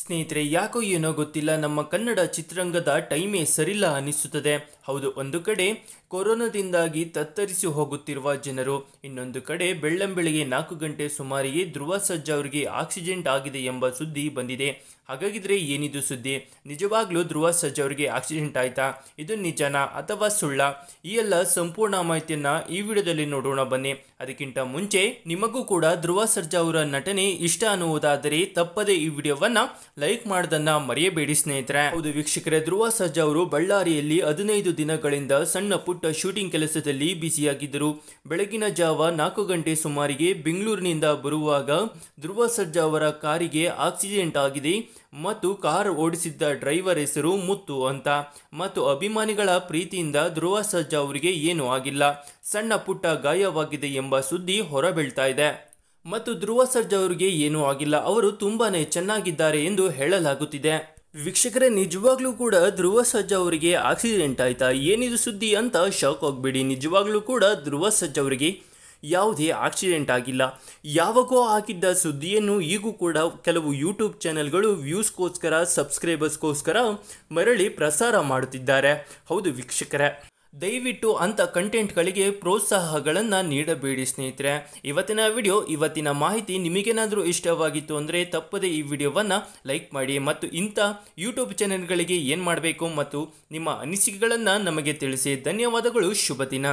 ಸ್ನೇಹಿತರೆ ಯಾಕೋ ಏನೋ ಗೊತ್ತಿಲ್ಲ ನಮ್ಮ ಕನ್ನಡ ಚಿತ್ರರಂಗದ ಟೈಮೇ ಸರಿಲ್ಲ ಅನಿಸುತ್ತದೆ ಹೌದು ಒಂದು ಕಡೆ ಕೊರೋನಾದಿಂದಾಗಿ ತತ್ತರಿಸಿ ಹೋಗುತ್ತಿರುವ ಜನರು ಇನ್ನೊಂದು ಕಡೆ ಬೆಳ್ಳಂಬೆಳಿಗ್ಗೆ ನಾಲ್ಕು ಗಂಟೆ ಸುಮಾರಿಗೆ ಧ್ರುವ ಸಜ್ಜಾ ಅವರಿಗೆ ಆಕ್ಸಿಡೆಂಟ್ ಆಗಿದೆ ಎಂಬ ಸುದ್ದಿ ಬಂದಿದೆ ಹಾಗಾಗಿದ್ರೆ ಏನಿದು ಸುದ್ದಿ ನಿಜವಾಗ್ಲೂ ಧ್ರುವ ಸಜ್ಜಾ ಅವರಿಗೆ ಆಕ್ಸಿಡೆಂಟ್ ಆಯ್ತಾ ಇದು ನಿಜನಾ ಅಥವಾ ಸುಳ್ಳ ಈ ಎಲ್ಲ ಸಂಪೂರ್ಣ ಮಾಹಿತಿಯನ್ನ ಈ ವಿಡಿಯೋದಲ್ಲಿ ನೋಡೋಣ ಬನ್ನಿ ಅದಕ್ಕಿಂತ ಮುಂಚೆ ನಿಮಗೂ ಕೂಡ ಧ್ರುವ ಸರ್ಜಾ ಅವರ ನಟನೆ ಇಷ್ಟ ಅನ್ನುವುದಾದರೆ ತಪ್ಪದೇ ಈ ವಿಡಿಯೋವನ್ನು ಲೈಕ್ ಮಾಡೋದನ್ನ ಮರೆಯಬೇಡಿ ಸ್ನೇಹಿತರೆ ಹೌದು ವೀಕ್ಷಕರೇ ಧ್ರುವ ಸರ್ಜಾ ಅವರು ಬಳ್ಳಾರಿಯಲ್ಲಿ ಹದಿನೈದು ದಿನಗಳಿಂದ ಸಣ್ಣ ಪುಟ್ಟ ಶೂಟಿಂಗ್ ಕೆಲಸದಲ್ಲಿ ಬ್ಯುಸಿಯಾಗಿದ್ದರು ಬೆಳಗಿನ ಜಾವ ನಾಲ್ಕು ಗಂಟೆ ಸುಮಾರಿಗೆ ಬೆಂಗಳೂರಿನಿಂದ ಬರುವಾಗ ಧ್ರುವ ಸರ್ಜಾ ಅವರ ಕಾರಿಗೆ ಆಕ್ಸಿಡೆಂಟ್ ಆಗಿದೆ ಮತ್ತು ಕಾರ್ ಓಡಿಸಿದ್ದ ಡ್ರೈವರ್ ಹೆಸರು ಮುತ್ತು ಅಂತ ಮತ್ತು ಅಭಿಮಾನಿಗಳ ಪ್ರೀತಿಯಿಂದ ಧ್ರುವ ಸರ್ಜಾ ಅವರಿಗೆ ಏನೂ ಆಗಿಲ್ಲ ಸಣ್ಣ ಪುಟ್ಟ ಗಾಯವಾಗಿದೆ ಎಂಬ ಸುದ್ದಿ ಹೊರಬೀಳ್ತಾ ಇದೆ ಮತ್ತು ಧ್ರುವ ಸರ್ಜಾ ಅವರಿಗೆ ಏನೂ ಆಗಿಲ್ಲ ಅವರು ತುಂಬಾನೇ ಚೆನ್ನಾಗಿದ್ದಾರೆ ಎಂದು ಹೇಳಲಾಗುತ್ತಿದೆ ವೀಕ್ಷಕರೇ ನಿಜವಾಗ್ಲೂ ಕೂಡ ಧ್ರುವ ಸಜ್ಜ ಅವರಿಗೆ ಆಕ್ಸಿಡೆಂಟ್ ಆಯ್ತಾ ಏನಿದು ಸುದ್ದಿ ಅಂತ ಶಾಕ್ ಹೋಗ್ಬೇಡಿ ನಿಜವಾಗ್ಲೂ ಕೂಡ ಧ್ರುವ ಸಜ್ಜ ಅವರಿಗೆ ಯಾವುದೇ ಆಕ್ಸಿಡೆಂಟ್ ಆಗಿಲ್ಲ ಯಾವಾಗೋ ಹಾಕಿದ್ದ ಸುದ್ದಿಯನ್ನು ಈಗೂ ಕೂಡ ಕೆಲವು ಯೂಟ್ಯೂಬ್ ಚಾನೆಲ್ಗಳು ವ್ಯೂಸ್ಗೋಸ್ಕರ ಸಬ್ಸ್ಕ್ರೈಬರ್ಸ್ಗೋಸ್ಕರ ಮರಳಿ ಪ್ರಸಾರ ಮಾಡುತ್ತಿದ್ದಾರೆ ಹೌದು ವೀಕ್ಷಕರೇ ದಯವಿಟ್ಟು ಅಂಥ ಕಂಟೆಂಟ್ಗಳಿಗೆ ಪ್ರೋತ್ಸಾಹಗಳನ್ನು ನೀಡಬೇಡಿ ಸ್ನೇಹಿತರೆ ಇವತ್ತಿನ ವಿಡಿಯೋ ಇವತ್ತಿನ ಮಾಹಿತಿ ನಿಮಗೇನಾದರೂ ಇಷ್ಟವಾಗಿತ್ತು ಅಂದರೆ ತಪ್ಪದೆ ಈ ವಿಡಿಯೋವನ್ನು ಲೈಕ್ ಮಾಡಿ ಮತ್ತು ಇಂಥ ಯೂಟ್ಯೂಬ್ ಚಾನೆಲ್ಗಳಿಗೆ ಏನು ಮಾಡಬೇಕು ಮತ್ತು ನಿಮ್ಮ ಅನಿಸಿಕೆಗಳನ್ನು ನಮಗೆ ತಿಳಿಸಿ ಧನ್ಯವಾದಗಳು ಶುಭ ದಿನ